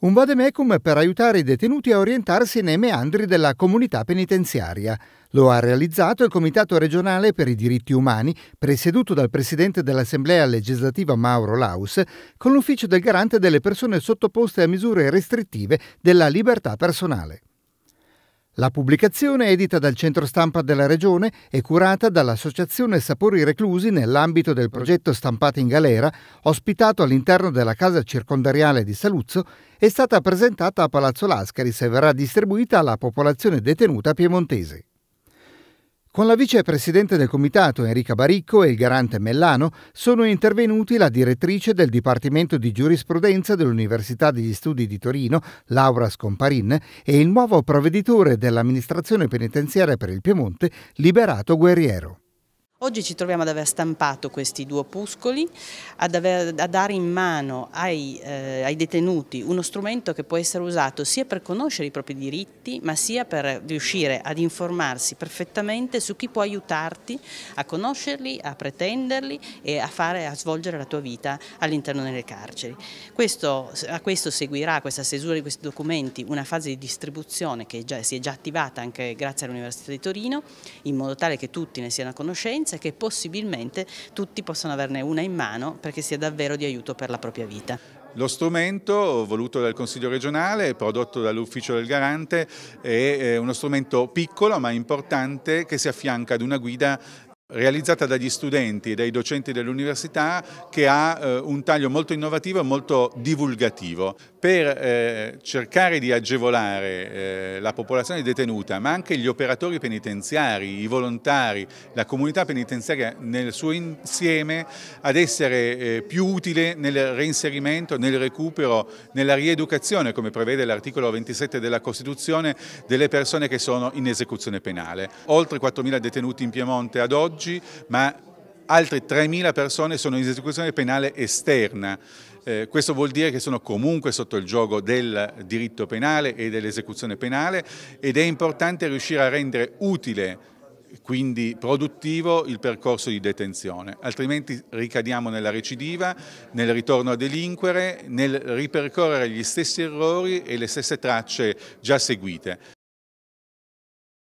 Un vademecum per aiutare i detenuti a orientarsi nei meandri della comunità penitenziaria. Lo ha realizzato il Comitato regionale per i diritti umani, presieduto dal presidente dell'Assemblea legislativa Mauro Laus, con l'ufficio del garante delle persone sottoposte a misure restrittive della libertà personale. La pubblicazione, edita dal centro stampa della Regione, e curata dall'Associazione Sapori Reclusi nell'ambito del progetto Stampate in Galera, ospitato all'interno della casa circondariale di Saluzzo, è stata presentata a Palazzo Lascaris e verrà distribuita alla popolazione detenuta piemontese. Con la vicepresidente del comitato Enrica Baricco e il garante Mellano sono intervenuti la direttrice del Dipartimento di Giurisprudenza dell'Università degli Studi di Torino, Laura Scomparin, e il nuovo provveditore dell'amministrazione penitenziaria per il Piemonte, Liberato Guerriero. Oggi ci troviamo ad aver stampato questi due opuscoli, ad aver, a dare in mano ai, eh, ai, detenuti uno strumento che può essere usato sia per conoscere i propri diritti, ma sia per riuscire ad informarsi perfettamente su chi può aiutarti a conoscerli, a pretenderli e a, fare, a svolgere la tua vita all'interno delle carceri. Questo, a questo seguirà, questa stesura di questi documenti, una fase di distribuzione che già, si è già attivata anche grazie all'Università di Torino, in modo tale che tutti ne siano a conoscenza esperienza che possibilmente tutti possono averne una in mano perché sia davvero di aiuto per la propria vita. Lo strumento voluto dal Consiglio regionale, prodotto dall'Ufficio del Garante, è eh, uno strumento piccolo ma importante che si affianca ad una guida realizzata dagli studenti e dai docenti dell'università che ha eh, un taglio molto innovativo e molto divulgativo per eh, cercare di agevolare eh, la popolazione detenuta ma anche gli operatori penitenziari, i volontari, la comunità penitenziaria nel suo insieme ad essere eh, più utile nel reinserimento, nel recupero, nella rieducazione come prevede l'articolo 27 della Costituzione delle persone che sono in esecuzione penale. Oltre 4.000 detenuti in Piemonte ad oggi oggi, ma altre 3.000 persone sono in esecuzione penale esterna. Eh, questo vuol dire che sono comunque sotto il gioco del diritto penale e dell'esecuzione penale ed è importante riuscire a rendere utile quindi produttivo il percorso di detenzione, altrimenti ricadiamo nella recidiva, nel ritorno a delinquere, nel ripercorrere gli stessi errori e le stesse tracce già seguite.